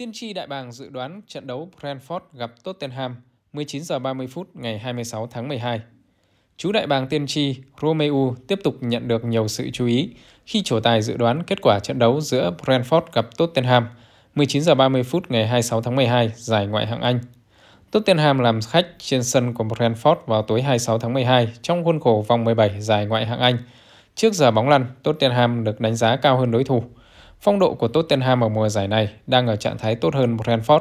Tiên tri đại bàng dự đoán trận đấu Brentford gặp Tottenham 19 giờ 30 phút ngày 26 tháng 12. Chú đại bàng tiên tri Romeo tiếp tục nhận được nhiều sự chú ý khi trổ tài dự đoán kết quả trận đấu giữa Brentford gặp Tottenham 19 giờ 30 phút ngày 26 tháng 12 giải ngoại hạng Anh. Tottenham làm khách trên sân của Brentford vào tối 26 tháng 12 trong khuôn khổ vòng 17 giải ngoại hạng Anh. Trước giờ bóng lăn, Tottenham được đánh giá cao hơn đối thủ Phong độ của Tottenham ở mùa giải này đang ở trạng thái tốt hơn Brentford.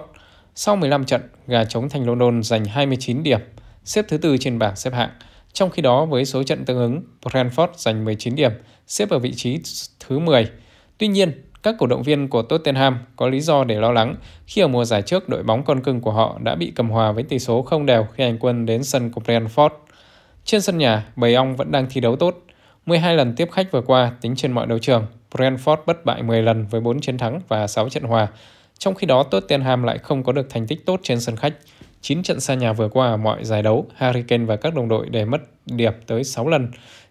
Sau 15 trận, gà chống thành London giành 29 điểm, xếp thứ tư trên bảng xếp hạng. Trong khi đó với số trận tương ứng, Brentford giành 19 điểm, xếp ở vị trí thứ 10. Tuy nhiên, các cổ động viên của Tottenham có lý do để lo lắng khi ở mùa giải trước đội bóng con cưng của họ đã bị cầm hòa với tỷ số không đều khi hành quân đến sân của Brentford. Trên sân nhà, bầy ong vẫn đang thi đấu tốt. 12 lần tiếp khách vừa qua tính trên mọi đấu trường, Brentford bất bại 10 lần với 4 chiến thắng và 6 trận hòa. Trong khi đó, Tottenham lại không có được thành tích tốt trên sân khách. 9 trận xa nhà vừa qua mọi giải đấu, Harry Kane và các đồng đội đều mất điệp tới 6 lần,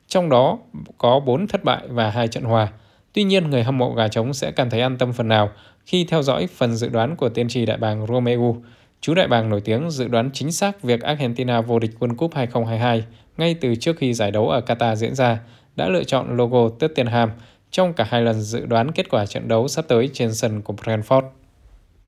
trong đó có 4 thất bại và 2 trận hòa. Tuy nhiên, người hâm mộ gà trống sẽ cảm thấy an tâm phần nào khi theo dõi phần dự đoán của tiên tri đại bàng Romeu. Chú đại bàng nổi tiếng dự đoán chính xác việc Argentina vô địch World Cup 2022 ngay từ trước khi giải đấu ở Qatar diễn ra, đã lựa chọn logo Tottenham trong cả hai lần dự đoán kết quả trận đấu sắp tới trên sân của Brentford.